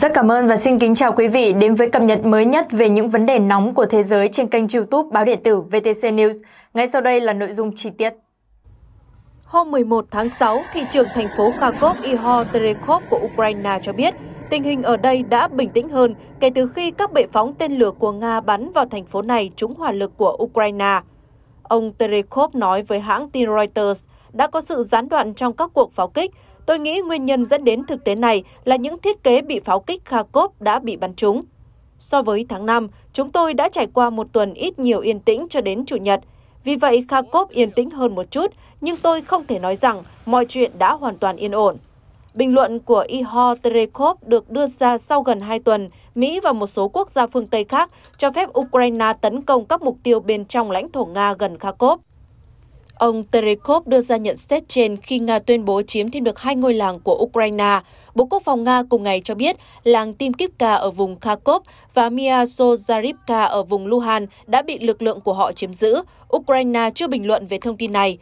Rất cảm ơn và xin kính chào quý vị đến với cập nhật mới nhất về những vấn đề nóng của thế giới trên kênh youtube báo điện tử VTC News. Ngay sau đây là nội dung chi tiết. Hôm 11 tháng 6, thị trưởng thành phố Kharkov Ihor Terekhov của Ukraine cho biết tình hình ở đây đã bình tĩnh hơn kể từ khi các bệ phóng tên lửa của Nga bắn vào thành phố này trúng hỏa lực của Ukraine. Ông Terekhov nói với hãng tin Reuters đã có sự gián đoạn trong các cuộc pháo kích Tôi nghĩ nguyên nhân dẫn đến thực tế này là những thiết kế bị pháo kích Kharkov đã bị bắn trúng. So với tháng 5, chúng tôi đã trải qua một tuần ít nhiều yên tĩnh cho đến Chủ nhật. Vì vậy, Kharkov yên tĩnh hơn một chút, nhưng tôi không thể nói rằng mọi chuyện đã hoàn toàn yên ổn. Bình luận của Ihor Terekov được đưa ra sau gần 2 tuần, Mỹ và một số quốc gia phương Tây khác cho phép Ukraine tấn công các mục tiêu bên trong lãnh thổ Nga gần Kharkov. Ông Terekov đưa ra nhận xét trên khi Nga tuyên bố chiếm thêm được hai ngôi làng của Ukraine. Bộ Quốc phòng Nga cùng ngày cho biết làng Timkivka ở vùng Kharkov và Miazozarivka ở vùng Luhan đã bị lực lượng của họ chiếm giữ. Ukraine chưa bình luận về thông tin này.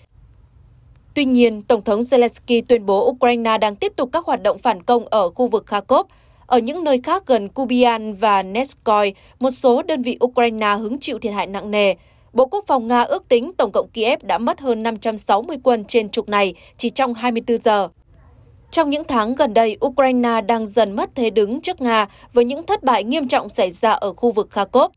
Tuy nhiên, Tổng thống Zelensky tuyên bố Ukraine đang tiếp tục các hoạt động phản công ở khu vực Kharkov. Ở những nơi khác gần Kubian và Neskoi, một số đơn vị Ukraine hứng chịu thiệt hại nặng nề. Bộ Quốc phòng Nga ước tính tổng cộng Kiev đã mất hơn 560 quân trên trục này chỉ trong 24 giờ. Trong những tháng gần đây, Ukraine đang dần mất thế đứng trước Nga với những thất bại nghiêm trọng xảy ra ở khu vực Kharkov.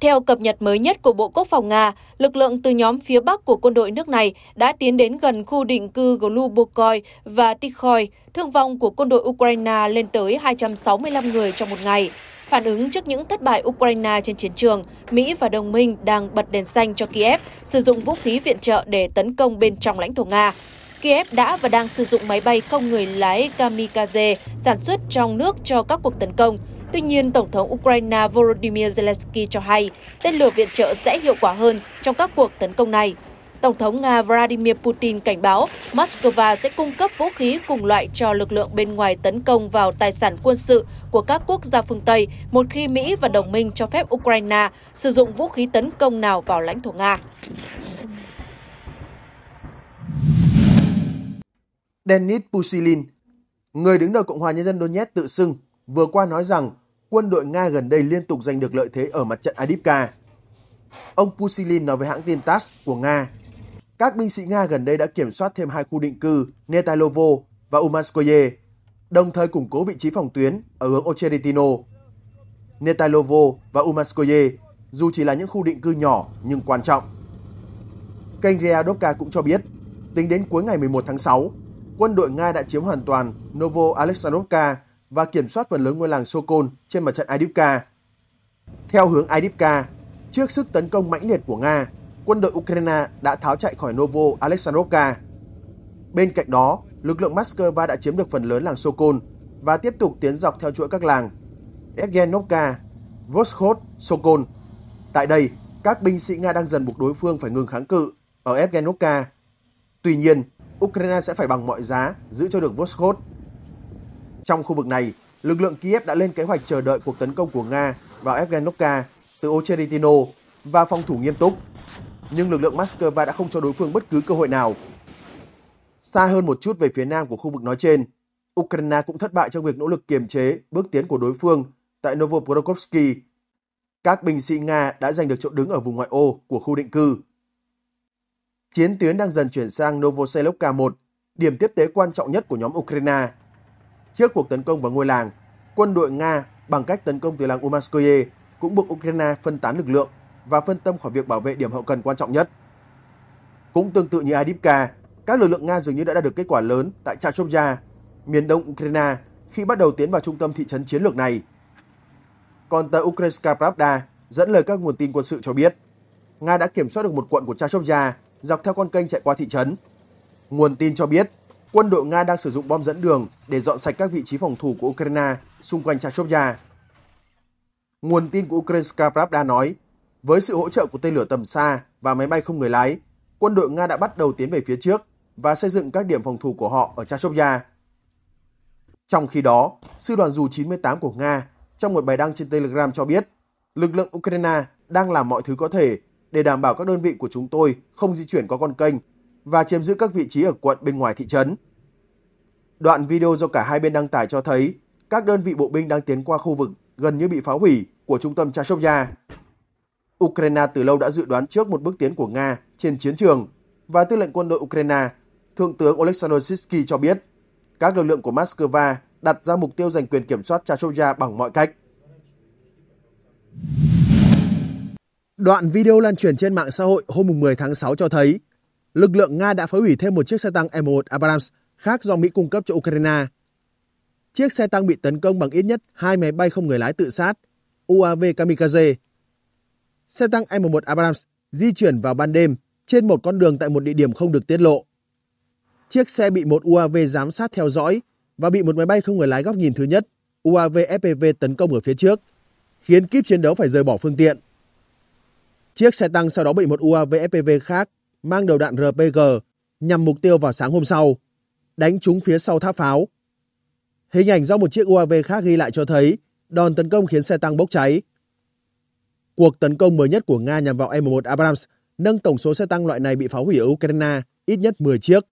Theo cập nhật mới nhất của Bộ Quốc phòng Nga, lực lượng từ nhóm phía Bắc của quân đội nước này đã tiến đến gần khu định cư Golubokoy và Tikhoy. Thương vong của quân đội Ukraine lên tới 265 người trong một ngày. Phản ứng trước những thất bại Ukraine trên chiến trường, Mỹ và đồng minh đang bật đèn xanh cho Kiev sử dụng vũ khí viện trợ để tấn công bên trong lãnh thổ Nga. Kiev đã và đang sử dụng máy bay không người lái kamikaze sản xuất trong nước cho các cuộc tấn công. Tuy nhiên, Tổng thống Ukraine Volodymyr Zelensky cho hay tên lửa viện trợ sẽ hiệu quả hơn trong các cuộc tấn công này. Tổng thống Nga Vladimir Putin cảnh báo Moscow sẽ cung cấp vũ khí cùng loại cho lực lượng bên ngoài tấn công vào tài sản quân sự của các quốc gia phương Tây một khi Mỹ và đồng minh cho phép Ukraine sử dụng vũ khí tấn công nào vào lãnh thổ Nga. Denis Pusilin, người đứng đầu Cộng hòa Nhân dân Donetsk tự xưng, vừa qua nói rằng quân đội Nga gần đây liên tục giành được lợi thế ở mặt trận Adipka. Ông Pusilin nói với hãng tin TASS của Nga các binh sĩ Nga gần đây đã kiểm soát thêm hai khu định cư Netailovo và Umanskoye, đồng thời củng cố vị trí phòng tuyến ở hướng Ocheritino. Netailovo và Umanskoye dù chỉ là những khu định cư nhỏ nhưng quan trọng. Kênh Ryadovka cũng cho biết, tính đến cuối ngày 11 tháng 6, quân đội Nga đã chiếm hoàn toàn Novo Alexandrovka và kiểm soát phần lớn ngôi làng Sokol trên mặt trận Idivka. Theo hướng Idivka, trước sức tấn công mãnh liệt của Nga, quân đội Ukraine đã tháo chạy khỏi Novo Alexandrovka. Bên cạnh đó, lực lượng Moscow đã chiếm được phần lớn làng Sokol và tiếp tục tiến dọc theo chuỗi các làng Evgenovka, Voskod, Sokol. Tại đây, các binh sĩ Nga đang dần buộc đối phương phải ngừng kháng cự ở Evgenovka. Tuy nhiên, Ukraine sẽ phải bằng mọi giá giữ cho được Voskod. Trong khu vực này, lực lượng Kiev đã lên kế hoạch chờ đợi cuộc tấn công của Nga vào Evgenovka từ Ocheritino và phòng thủ nghiêm túc nhưng lực lượng Moscow đã không cho đối phương bất cứ cơ hội nào. Xa hơn một chút về phía nam của khu vực nói trên, Ukraine cũng thất bại trong việc nỗ lực kiềm chế bước tiến của đối phương tại Novoprokovsky. Các binh sĩ Nga đã giành được chỗ đứng ở vùng ngoại ô của khu định cư. Chiến tuyến đang dần chuyển sang Novoselovka 1, điểm tiếp tế quan trọng nhất của nhóm Ukraine. Trước cuộc tấn công vào ngôi làng, quân đội Nga bằng cách tấn công từ làng Umaskoye cũng buộc Ukraine phân tán lực lượng và phân tâm khỏi việc bảo vệ điểm hậu cần quan trọng nhất. Cũng tương tự như Adipka, các lực lượng Nga dường như đã đạt được kết quả lớn tại Chachovya, miền đông Ukraine khi bắt đầu tiến vào trung tâm thị trấn chiến lược này. Còn tờ Ukrainska Pravda dẫn lời các nguồn tin quân sự cho biết, Nga đã kiểm soát được một quận của Chachovya dọc theo con kênh chạy qua thị trấn. Nguồn tin cho biết, quân đội Nga đang sử dụng bom dẫn đường để dọn sạch các vị trí phòng thủ của Ukraine xung quanh Chachovya. Nguồn tin của Ukrainska Pravda nói, với sự hỗ trợ của tên lửa tầm xa và máy bay không người lái, quân đội Nga đã bắt đầu tiến về phía trước và xây dựng các điểm phòng thủ của họ ở Chashovya. Trong khi đó, sư đoàn dù 98 của Nga trong một bài đăng trên Telegram cho biết lực lượng Ukraine đang làm mọi thứ có thể để đảm bảo các đơn vị của chúng tôi không di chuyển qua con kênh và chiếm giữ các vị trí ở quận bên ngoài thị trấn. Đoạn video do cả hai bên đăng tải cho thấy các đơn vị bộ binh đang tiến qua khu vực gần như bị phá hủy của trung tâm Chashovya. Ukraine từ lâu đã dự đoán trước một bước tiến của Nga trên chiến trường và tư lệnh quân đội Ukraine, Thượng tướng Oleksandr Sitsky cho biết các lực lượng của Moscow đặt ra mục tiêu giành quyền kiểm soát Chashovia bằng mọi cách. Đoạn video lan truyền trên mạng xã hội hôm 10 tháng 6 cho thấy lực lượng Nga đã phá hủy thêm một chiếc xe tăng M1 Abrams khác do Mỹ cung cấp cho Ukraine. Chiếc xe tăng bị tấn công bằng ít nhất hai máy bay không người lái tự sát, UAV Kamikaze xe tăng M1 Abrams di chuyển vào ban đêm trên một con đường tại một địa điểm không được tiết lộ. Chiếc xe bị một UAV giám sát theo dõi và bị một máy bay không người lái góc nhìn thứ nhất UAV FPV tấn công ở phía trước, khiến kíp chiến đấu phải rời bỏ phương tiện. Chiếc xe tăng sau đó bị một UAV FPV khác mang đầu đạn RPG nhằm mục tiêu vào sáng hôm sau, đánh trúng phía sau tháp pháo. Hình ảnh do một chiếc UAV khác ghi lại cho thấy đòn tấn công khiến xe tăng bốc cháy, Cuộc tấn công mới nhất của Nga nhằm vào M1 Abrams nâng tổng số xe tăng loại này bị phá hủy ở Ukraine ít nhất 10 chiếc,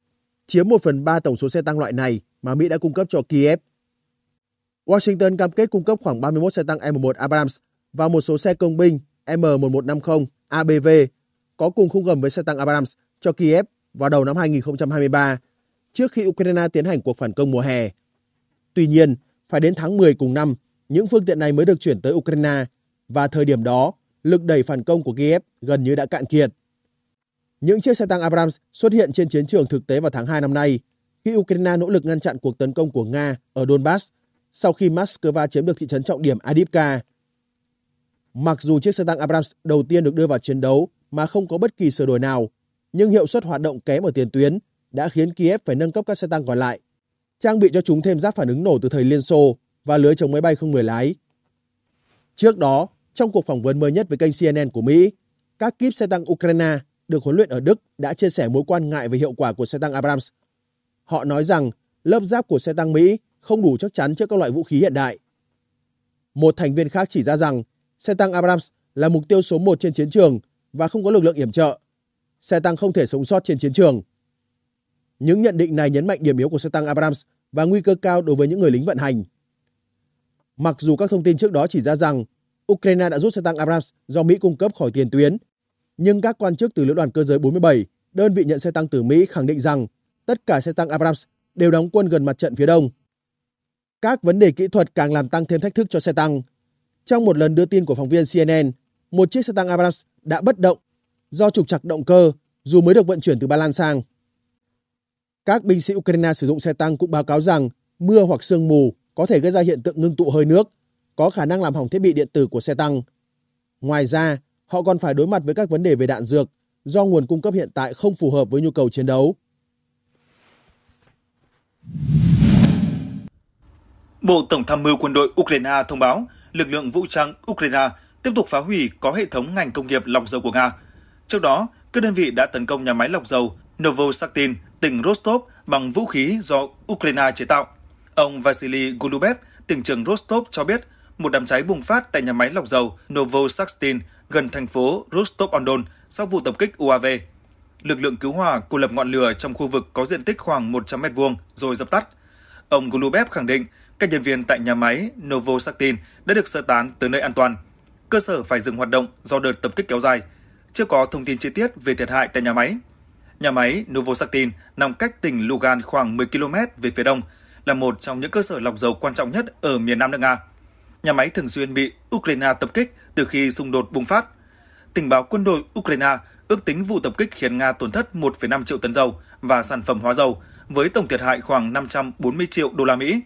chiếm 1 phần 3 tổng số xe tăng loại này mà Mỹ đã cung cấp cho Kiev. Washington cam kết cung cấp khoảng 31 xe tăng M1 Abrams và một số xe công binh M1150 ABV có cùng khung gầm với xe tăng Abrams cho Kiev vào đầu năm 2023 trước khi Ukraine tiến hành cuộc phản công mùa hè. Tuy nhiên, phải đến tháng 10 cùng năm, những phương tiện này mới được chuyển tới Ukraine và thời điểm đó, lực đẩy phản công của Kiev gần như đã cạn kiệt. Những chiếc xe tăng Abrams xuất hiện trên chiến trường thực tế vào tháng 2 năm nay, khi Ukraine nỗ lực ngăn chặn cuộc tấn công của Nga ở Donbass sau khi Moscow chiếm được thị trấn trọng điểm Adivka. Mặc dù chiếc xe tăng Abrams đầu tiên được đưa vào chiến đấu mà không có bất kỳ sửa đổi nào, nhưng hiệu suất hoạt động kém ở tiền tuyến đã khiến Kiev phải nâng cấp các xe tăng còn lại, trang bị cho chúng thêm giáp phản ứng nổ từ thời Liên Xô và lưới chống máy bay không người lái. Trước đó, trong cuộc phỏng vấn mới nhất với kênh CNN của Mỹ, các kíp xe tăng Ukraine được huấn luyện ở Đức đã chia sẻ mối quan ngại về hiệu quả của xe tăng Abrams. Họ nói rằng lớp giáp của xe tăng Mỹ không đủ chắc chắn trước các loại vũ khí hiện đại. Một thành viên khác chỉ ra rằng xe tăng Abrams là mục tiêu số một trên chiến trường và không có lực lượng yểm trợ. Xe tăng không thể sống sót trên chiến trường. Những nhận định này nhấn mạnh điểm yếu của xe tăng Abrams và nguy cơ cao đối với những người lính vận hành. Mặc dù các thông tin trước đó chỉ ra rằng Ukraine đã rút xe tăng Abrams do Mỹ cung cấp khỏi tiền tuyến. Nhưng các quan chức từ lữ đoàn cơ giới 47, đơn vị nhận xe tăng từ Mỹ khẳng định rằng tất cả xe tăng Abrams đều đóng quân gần mặt trận phía đông. Các vấn đề kỹ thuật càng làm tăng thêm thách thức cho xe tăng. Trong một lần đưa tin của phóng viên CNN, một chiếc xe tăng Abrams đã bất động do trục trặc động cơ dù mới được vận chuyển từ Ba Lan sang. Các binh sĩ Ukraine sử dụng xe tăng cũng báo cáo rằng mưa hoặc sương mù có thể gây ra hiện tượng ngưng tụ hơi nước – có khả năng làm hỏng thiết bị điện tử của xe tăng. Ngoài ra, họ còn phải đối mặt với các vấn đề về đạn dược do nguồn cung cấp hiện tại không phù hợp với nhu cầu chiến đấu. Bộ Tổng tham mưu quân đội Ukraine thông báo lực lượng vũ trang Ukraine tiếp tục phá hủy có hệ thống ngành công nghiệp lọc dầu của Nga. Trước đó, các đơn vị đã tấn công nhà máy lọc dầu Novosakhtin, tỉnh Rostov bằng vũ khí do Ukraine chế tạo. Ông Vasily Golubev, tỉnh trưởng Rostov cho biết một đám cháy bùng phát tại nhà máy lọc dầu Novosakstin gần thành phố Rostov-on-Don sau vụ tập kích UAV. Lực lượng cứu hỏa cô lập ngọn lửa trong khu vực có diện tích khoảng 100 m2 rồi dập tắt. Ông Golubev khẳng định các nhân viên tại nhà máy Novosakstin đã được sơ tán tới nơi an toàn. Cơ sở phải dừng hoạt động do đợt tập kích kéo dài. Chưa có thông tin chi tiết về thiệt hại tại nhà máy. Nhà máy Novosakstin nằm cách tỉnh Lugan khoảng 10 km về phía đông, là một trong những cơ sở lọc dầu quan trọng nhất ở miền Nam nước Nga nhà máy thường xuyên bị Ukraine tập kích từ khi xung đột bùng phát. Tình báo quân đội Ukraine ước tính vụ tập kích khiến Nga tổn thất 1,5 triệu tấn dầu và sản phẩm hóa dầu, với tổng thiệt hại khoảng 540 triệu đô la Mỹ.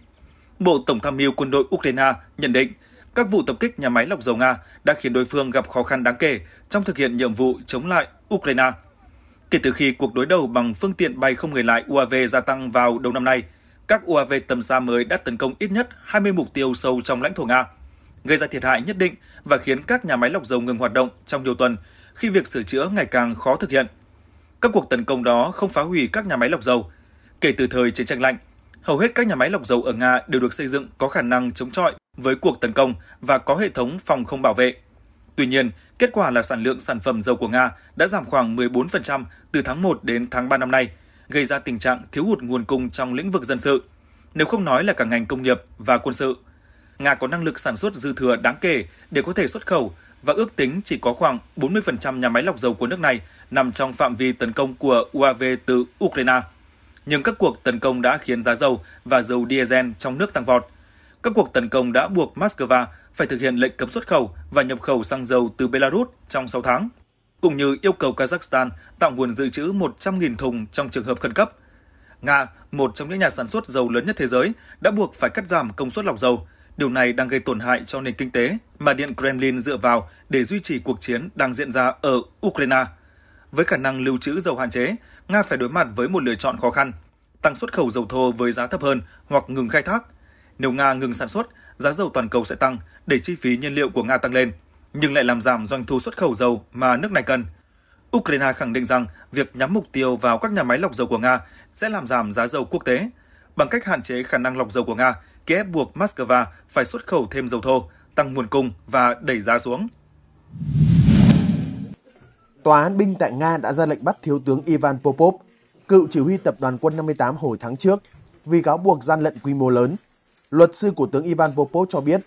Bộ Tổng tham mưu quân đội Ukraine nhận định các vụ tập kích nhà máy lọc dầu Nga đã khiến đối phương gặp khó khăn đáng kể trong thực hiện nhiệm vụ chống lại Ukraine. Kể từ khi cuộc đối đầu bằng phương tiện bay không người lái UAV gia tăng vào đầu năm nay, các UAV tầm xa mới đã tấn công ít nhất 20 mục tiêu sâu trong lãnh thổ Nga, gây ra thiệt hại nhất định và khiến các nhà máy lọc dầu ngừng hoạt động trong nhiều tuần khi việc sửa chữa ngày càng khó thực hiện. Các cuộc tấn công đó không phá hủy các nhà máy lọc dầu. Kể từ thời chiến tranh lạnh, hầu hết các nhà máy lọc dầu ở Nga đều được xây dựng có khả năng chống chọi với cuộc tấn công và có hệ thống phòng không bảo vệ. Tuy nhiên, kết quả là sản lượng sản phẩm dầu của Nga đã giảm khoảng 14% từ tháng 1 đến tháng 3 năm nay – gây ra tình trạng thiếu hụt nguồn cung trong lĩnh vực dân sự, nếu không nói là cả ngành công nghiệp và quân sự. Nga có năng lực sản xuất dư thừa đáng kể để có thể xuất khẩu và ước tính chỉ có khoảng 40% nhà máy lọc dầu của nước này nằm trong phạm vi tấn công của UAV từ Ukraine. Nhưng các cuộc tấn công đã khiến giá dầu và dầu diesel trong nước tăng vọt. Các cuộc tấn công đã buộc Moscow phải thực hiện lệnh cấm xuất khẩu và nhập khẩu xăng dầu từ Belarus trong 6 tháng cũng như yêu cầu Kazakhstan tạo nguồn dự trữ 100.000 thùng trong trường hợp khẩn cấp. Nga, một trong những nhà sản xuất dầu lớn nhất thế giới, đã buộc phải cắt giảm công suất lọc dầu. Điều này đang gây tổn hại cho nền kinh tế mà Điện Kremlin dựa vào để duy trì cuộc chiến đang diễn ra ở Ukraine. Với khả năng lưu trữ dầu hạn chế, Nga phải đối mặt với một lựa chọn khó khăn, tăng xuất khẩu dầu thô với giá thấp hơn hoặc ngừng khai thác. Nếu Nga ngừng sản xuất, giá dầu toàn cầu sẽ tăng để chi phí nhiên liệu của Nga tăng lên nhưng lại làm giảm doanh thu xuất khẩu dầu mà nước này cần. Ukraine khẳng định rằng việc nhắm mục tiêu vào các nhà máy lọc dầu của Nga sẽ làm giảm giá dầu quốc tế. Bằng cách hạn chế khả năng lọc dầu của Nga, Kiev buộc Moscow phải xuất khẩu thêm dầu thô, tăng nguồn cung và đẩy giá xuống. Tòa án binh tại Nga đã ra lệnh bắt Thiếu tướng Ivan Popov, cựu chỉ huy tập đoàn quân 58 hồi tháng trước, vì cáo buộc gian lận quy mô lớn. Luật sư của tướng Ivan Popov cho biết,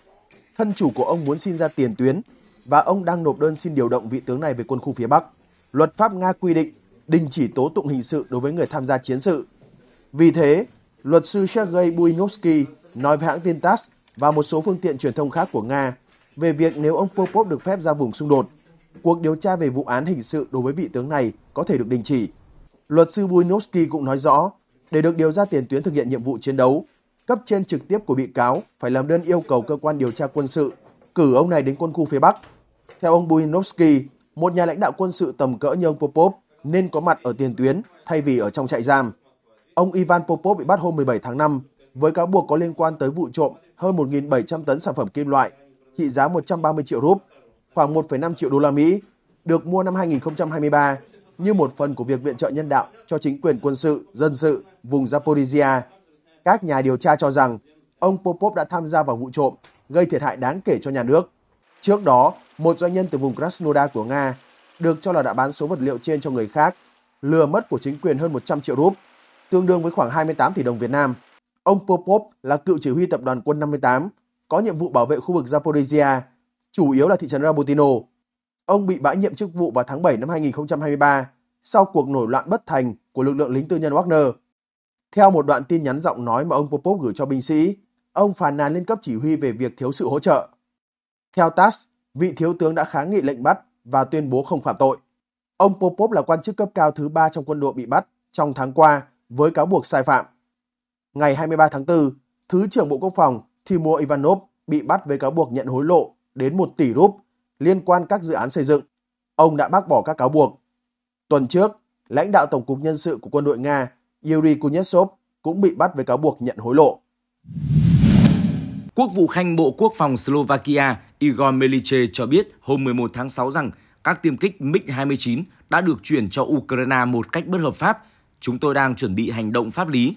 thân chủ của ông muốn xin ra tiền tuyến và ông đang nộp đơn xin điều động vị tướng này về quân khu phía Bắc. Luật pháp Nga quy định đình chỉ tố tụng hình sự đối với người tham gia chiến sự. Vì thế, luật sư Sergei Buinovsky nói với hãng tin TASS và một số phương tiện truyền thông khác của Nga về việc nếu ông Popov được phép ra vùng xung đột, cuộc điều tra về vụ án hình sự đối với vị tướng này có thể được đình chỉ. Luật sư Buinovsky cũng nói rõ, để được điều ra tiền tuyến thực hiện nhiệm vụ chiến đấu, cấp trên trực tiếp của bị cáo phải làm đơn yêu cầu cơ quan điều tra quân sự cử ông này đến quân khu phía Bắc. Theo ông Buinovsky, một nhà lãnh đạo quân sự tầm cỡ như ông Popov nên có mặt ở tiền tuyến thay vì ở trong trại giam. Ông Ivan Popov bị bắt hôm 17 tháng 5 với cáo buộc có liên quan tới vụ trộm hơn 1.700 tấn sản phẩm kim loại trị giá 130 triệu rúp, khoảng 1,5 triệu đô la Mỹ, được mua năm 2023 như một phần của việc viện trợ nhân đạo cho chính quyền quân sự, dân sự vùng Zaporizhia. Các nhà điều tra cho rằng ông Popov đã tham gia vào vụ trộm gây thiệt hại đáng kể cho nhà nước. Trước đó, một doanh nhân từ vùng Krasnodar của Nga được cho là đã bán số vật liệu trên cho người khác, lừa mất của chính quyền hơn 100 triệu rúp, tương đương với khoảng 28 tỷ đồng Việt Nam. Ông Popov là cựu chỉ huy tập đoàn quân 58, có nhiệm vụ bảo vệ khu vực Zaporizhia, chủ yếu là thị trấn Rabotino. Ông bị bãi nhiệm chức vụ vào tháng 7 năm 2023 sau cuộc nổi loạn bất thành của lực lượng lính tư nhân Wagner. Theo một đoạn tin nhắn giọng nói mà ông Popov gửi cho binh sĩ, Ông phàn nàn lên cấp chỉ huy về việc thiếu sự hỗ trợ. Theo TASS, vị thiếu tướng đã kháng nghị lệnh bắt và tuyên bố không phạm tội. Ông Popov là quan chức cấp cao thứ ba trong quân đội bị bắt trong tháng qua với cáo buộc sai phạm. Ngày 23 tháng 4, Thứ trưởng Bộ Quốc phòng Timur Ivanov bị bắt với cáo buộc nhận hối lộ đến 1 tỷ rúp liên quan các dự án xây dựng. Ông đã bác bỏ các cáo buộc. Tuần trước, lãnh đạo Tổng cục Nhân sự của quân đội Nga Yuri Kuznetsov cũng bị bắt với cáo buộc nhận hối lộ. Quốc vụ khanh Bộ Quốc phòng Slovakia Igor Melice cho biết hôm 11 tháng 6 rằng các tiêm kích MiG-29 đã được chuyển cho Ukraine một cách bất hợp pháp. Chúng tôi đang chuẩn bị hành động pháp lý.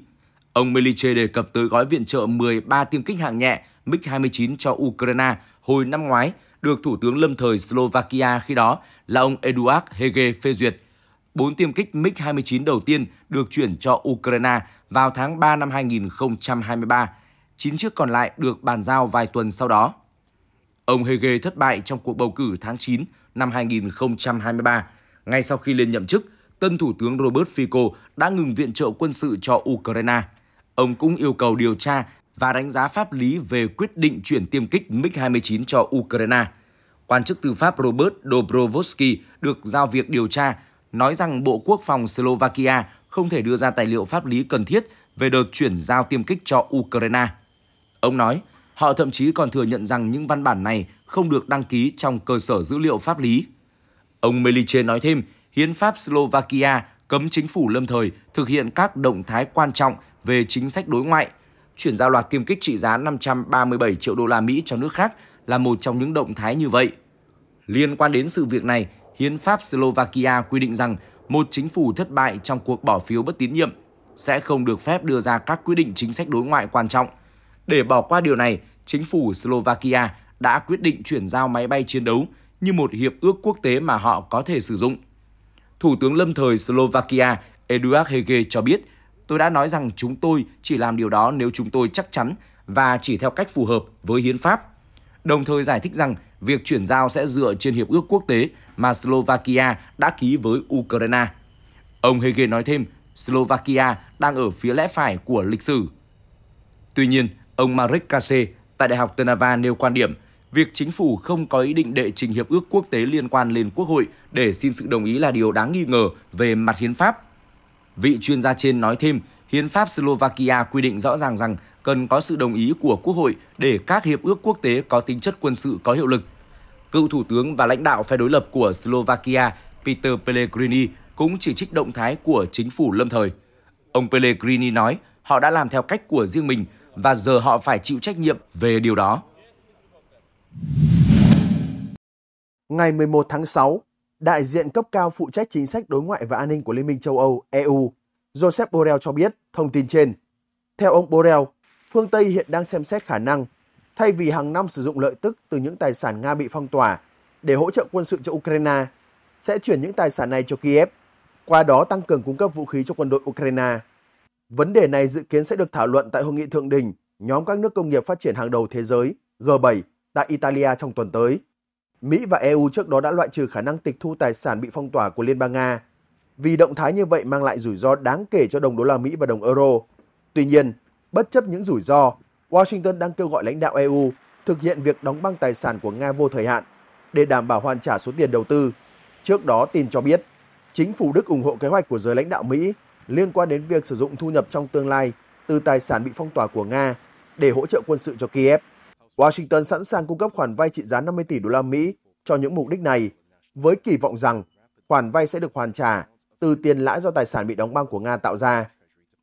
Ông Melice đề cập tới gói viện trợ 13 tiêm kích hạng nhẹ MiG-29 cho Ukraine hồi năm ngoái được Thủ tướng lâm thời Slovakia khi đó là ông Eduard Hege phê duyệt. Bốn tiêm kích MiG-29 đầu tiên được chuyển cho Ukraine vào tháng 3 năm 2023 9 chiếc còn lại được bàn giao vài tuần sau đó. Ông Hege thất bại trong cuộc bầu cử tháng 9 năm 2023. Ngay sau khi lên nhậm chức, tân Thủ tướng Robert Fico đã ngừng viện trợ quân sự cho Ukraine. Ông cũng yêu cầu điều tra và đánh giá pháp lý về quyết định chuyển tiêm kích MiG-29 cho Ukraine. Quan chức tư pháp Robert Dobrovolsky được giao việc điều tra, nói rằng Bộ Quốc phòng Slovakia không thể đưa ra tài liệu pháp lý cần thiết về đợt chuyển giao tiêm kích cho Ukraine. Ông nói, họ thậm chí còn thừa nhận rằng những văn bản này không được đăng ký trong cơ sở dữ liệu pháp lý. Ông Meliche nói thêm, Hiến pháp Slovakia cấm chính phủ lâm thời thực hiện các động thái quan trọng về chính sách đối ngoại. Chuyển giao loạt tiêm kích trị giá 537 triệu đô la Mỹ cho nước khác là một trong những động thái như vậy. Liên quan đến sự việc này, Hiến pháp Slovakia quy định rằng một chính phủ thất bại trong cuộc bỏ phiếu bất tín nhiệm sẽ không được phép đưa ra các quyết định chính sách đối ngoại quan trọng – để bỏ qua điều này, chính phủ Slovakia đã quyết định chuyển giao máy bay chiến đấu như một hiệp ước quốc tế mà họ có thể sử dụng. Thủ tướng lâm thời Slovakia Eduard Hege cho biết, tôi đã nói rằng chúng tôi chỉ làm điều đó nếu chúng tôi chắc chắn và chỉ theo cách phù hợp với hiến pháp. Đồng thời giải thích rằng việc chuyển giao sẽ dựa trên hiệp ước quốc tế mà Slovakia đã ký với Ukraine. Ông Hege nói thêm, Slovakia đang ở phía lẽ phải của lịch sử. Tuy nhiên, Ông Marek Kase tại Đại học Tenava nêu quan điểm việc chính phủ không có ý định đệ trình hiệp ước quốc tế liên quan lên quốc hội để xin sự đồng ý là điều đáng nghi ngờ về mặt hiến pháp. Vị chuyên gia trên nói thêm, hiến pháp Slovakia quy định rõ ràng rằng cần có sự đồng ý của quốc hội để các hiệp ước quốc tế có tính chất quân sự có hiệu lực. Cựu thủ tướng và lãnh đạo phe đối lập của Slovakia Peter Pellegrini cũng chỉ trích động thái của chính phủ lâm thời. Ông Pellegrini nói họ đã làm theo cách của riêng mình và giờ họ phải chịu trách nhiệm về điều đó. Ngày 11 tháng 6, đại diện cấp cao phụ trách chính sách đối ngoại và an ninh của Liên minh châu Âu EU, Joseph Borrell cho biết thông tin trên. Theo ông Borrell, phương Tây hiện đang xem xét khả năng, thay vì hàng năm sử dụng lợi tức từ những tài sản Nga bị phong tỏa để hỗ trợ quân sự cho Ukraine, sẽ chuyển những tài sản này cho Kiev, qua đó tăng cường cung cấp vũ khí cho quân đội Ukraine. Vấn đề này dự kiến sẽ được thảo luận tại hội nghị thượng đỉnh nhóm các nước công nghiệp phát triển hàng đầu thế giới G7 tại Italia trong tuần tới. Mỹ và EU trước đó đã loại trừ khả năng tịch thu tài sản bị phong tỏa của Liên bang Nga vì động thái như vậy mang lại rủi ro đáng kể cho đồng đô la Mỹ và đồng euro. Tuy nhiên, bất chấp những rủi ro, Washington đang kêu gọi lãnh đạo EU thực hiện việc đóng băng tài sản của Nga vô thời hạn để đảm bảo hoàn trả số tiền đầu tư. Trước đó, tin cho biết, chính phủ Đức ủng hộ kế hoạch của giới lãnh đạo Mỹ liên quan đến việc sử dụng thu nhập trong tương lai từ tài sản bị phong tỏa của Nga để hỗ trợ quân sự cho Kiev. Washington sẵn sàng cung cấp khoản vay trị giá 50 tỷ đô la Mỹ cho những mục đích này, với kỳ vọng rằng khoản vay sẽ được hoàn trả từ tiền lãi do tài sản bị đóng băng của Nga tạo ra.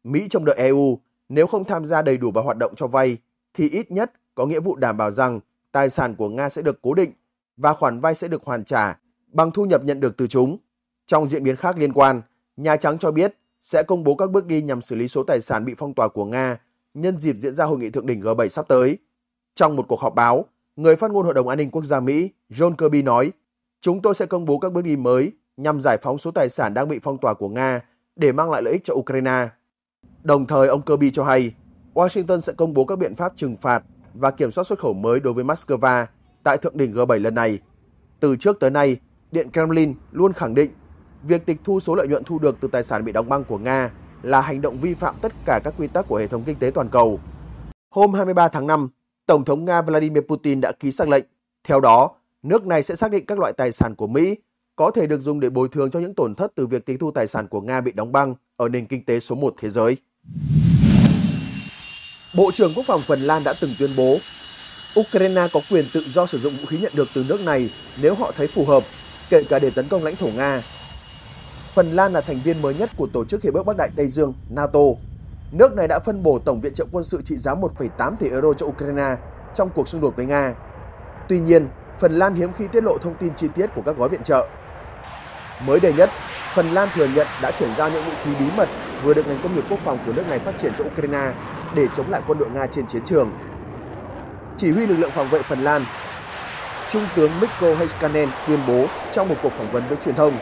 Mỹ trong đợi EU nếu không tham gia đầy đủ vào hoạt động cho vay thì ít nhất có nghĩa vụ đảm bảo rằng tài sản của Nga sẽ được cố định và khoản vay sẽ được hoàn trả bằng thu nhập nhận được từ chúng. Trong diễn biến khác liên quan, Nhà Trắng cho biết sẽ công bố các bước đi nhằm xử lý số tài sản bị phong tỏa của Nga nhân dịp diễn ra hội nghị thượng đỉnh G7 sắp tới. Trong một cuộc họp báo, người phát ngôn Hội đồng An ninh Quốc gia Mỹ John Kirby nói, chúng tôi sẽ công bố các bước đi mới nhằm giải phóng số tài sản đang bị phong tỏa của Nga để mang lại lợi ích cho Ukraine. Đồng thời, ông Kirby cho hay, Washington sẽ công bố các biện pháp trừng phạt và kiểm soát xuất khẩu mới đối với Moscow tại thượng đỉnh G7 lần này. Từ trước tới nay, Điện Kremlin luôn khẳng định Việc tịch thu số lợi nhuận thu được từ tài sản bị đóng băng của Nga là hành động vi phạm tất cả các quy tắc của hệ thống kinh tế toàn cầu. Hôm 23 tháng 5, Tổng thống Nga Vladimir Putin đã ký xác lệnh. Theo đó, nước này sẽ xác định các loại tài sản của Mỹ có thể được dùng để bồi thường cho những tổn thất từ việc tịch thu tài sản của Nga bị đóng băng ở nền kinh tế số 1 thế giới. Bộ trưởng Quốc phòng Phần Lan đã từng tuyên bố Ukraine có quyền tự do sử dụng vũ khí nhận được từ nước này nếu họ thấy phù hợp, kể cả để tấn công lãnh thổ Nga Phần Lan là thành viên mới nhất của Tổ chức Hiệp ước Bắc Đại Tây Dương NATO. Nước này đã phân bổ tổng viện trợ quân sự trị giá 1,8 tỷ euro cho Ukraine trong cuộc xung đột với Nga. Tuy nhiên, Phần Lan hiếm khi tiết lộ thông tin chi tiết của các gói viện trợ. Mới đây nhất, Phần Lan thừa nhận đã chuyển giao những vũ khí bí mật vừa được ngành công nghiệp quốc phòng của nước này phát triển cho Ukraine để chống lại quân đội Nga trên chiến trường. Chỉ huy lực lượng phòng vệ Phần Lan, Trung tướng Mikko Heiskanen tuyên bố trong một cuộc phỏng vấn với truyền thông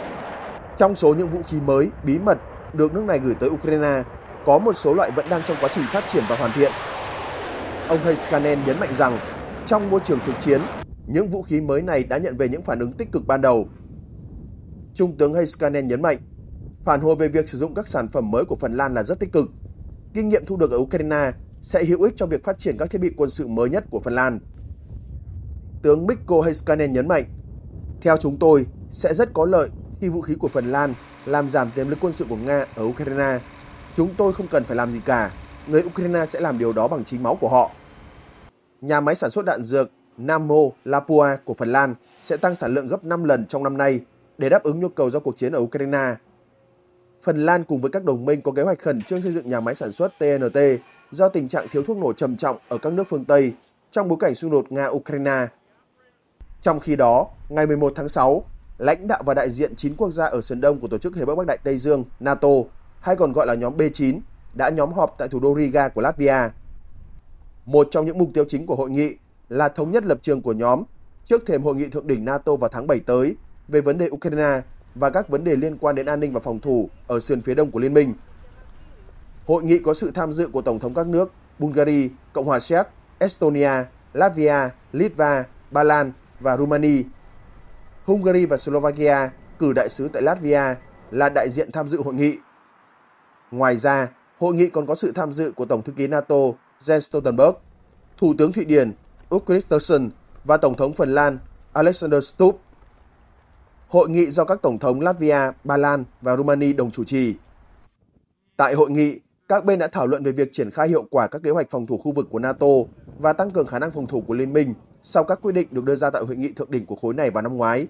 trong số những vũ khí mới, bí mật được nước này gửi tới Ukraine, có một số loại vẫn đang trong quá trình phát triển và hoàn thiện. Ông Heiskanen nhấn mạnh rằng, trong môi trường thực chiến, những vũ khí mới này đã nhận về những phản ứng tích cực ban đầu. Trung tướng Heiskanen nhấn mạnh, phản hồi về việc sử dụng các sản phẩm mới của Phần Lan là rất tích cực. Kinh nghiệm thu được ở Ukraine sẽ hữu ích cho việc phát triển các thiết bị quân sự mới nhất của Phần Lan. Tướng Mikko Heiskanen nhấn mạnh, theo chúng tôi, sẽ rất có lợi khi vũ khí của Phần Lan làm giảm tiềm lực quân sự của Nga ở Ukraine. Chúng tôi không cần phải làm gì cả, người Ukraine sẽ làm điều đó bằng chính máu của họ. Nhà máy sản xuất đạn dược Namo Lapua của Phần Lan sẽ tăng sản lượng gấp 5 lần trong năm nay để đáp ứng nhu cầu do cuộc chiến ở Ukraine. Phần Lan cùng với các đồng minh có kế hoạch khẩn trương xây dựng nhà máy sản xuất TNT do tình trạng thiếu thuốc nổ trầm trọng ở các nước phương Tây trong bối cảnh xung đột Nga-Ukraine. Trong khi đó, ngày 11 tháng 6, lãnh đạo và đại diện 9 quốc gia ở sườn đông của tổ chức Hiệp ước Bắc Đại Tây Dương NATO, hay còn gọi là nhóm B9, đã nhóm họp tại thủ đô Riga của Latvia. Một trong những mục tiêu chính của hội nghị là thống nhất lập trường của nhóm trước thềm hội nghị thượng đỉnh NATO vào tháng 7 tới về vấn đề Ukraine và các vấn đề liên quan đến an ninh và phòng thủ ở sườn phía đông của liên minh. Hội nghị có sự tham dự của tổng thống các nước Bulgaria, Cộng hòa Séc, Estonia, Latvia, Litva, Ba Lan và Romania Hungary và Slovakia cử đại sứ tại Latvia là đại diện tham dự hội nghị. Ngoài ra, hội nghị còn có sự tham dự của Tổng thư ký NATO Jens Stoltenberg, Thủ tướng Thụy Điển Ulf Kristersson và Tổng thống Phần Lan Alexander Stubb. Hội nghị do các Tổng thống Latvia, Ba Lan và Romania đồng chủ trì. Tại hội nghị, các bên đã thảo luận về việc triển khai hiệu quả các kế hoạch phòng thủ khu vực của NATO và tăng cường khả năng phòng thủ của Liên minh sau các quy định được đưa ra tại hội nghị thượng đỉnh của khối này vào năm ngoái.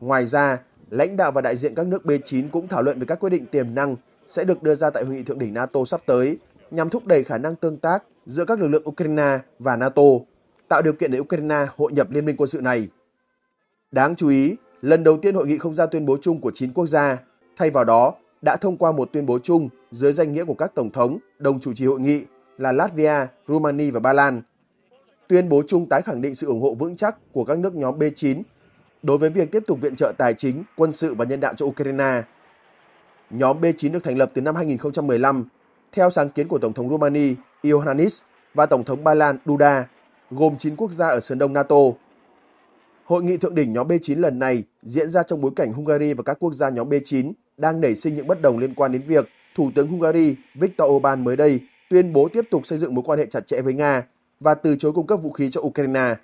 Ngoài ra, lãnh đạo và đại diện các nước B9 cũng thảo luận về các quyết định tiềm năng sẽ được đưa ra tại hội nghị thượng đỉnh NATO sắp tới nhằm thúc đẩy khả năng tương tác giữa các lực lượng Ukraine và NATO, tạo điều kiện để Ukraine hội nhập liên minh quân sự này. Đáng chú ý, lần đầu tiên hội nghị không ra tuyên bố chung của 9 quốc gia, thay vào đó đã thông qua một tuyên bố chung dưới danh nghĩa của các tổng thống đồng chủ trì hội nghị là Latvia, Romania và Ba Lan – Tuyên bố chung tái khẳng định sự ủng hộ vững chắc của các nước nhóm B9 đối với việc tiếp tục viện trợ tài chính, quân sự và nhân đạo cho Ukraine. Nhóm B9 được thành lập từ năm 2015 theo sáng kiến của Tổng thống Romania Iohannis và Tổng thống Ba Lan Duda, gồm 9 quốc gia ở sườn đông NATO. Hội nghị thượng đỉnh nhóm B9 lần này diễn ra trong bối cảnh Hungary và các quốc gia nhóm B9 đang nảy sinh những bất đồng liên quan đến việc Thủ tướng Hungary Viktor Orbán mới đây tuyên bố tiếp tục xây dựng mối quan hệ chặt chẽ với Nga và từ chối cung cấp vũ khí cho Ukraine.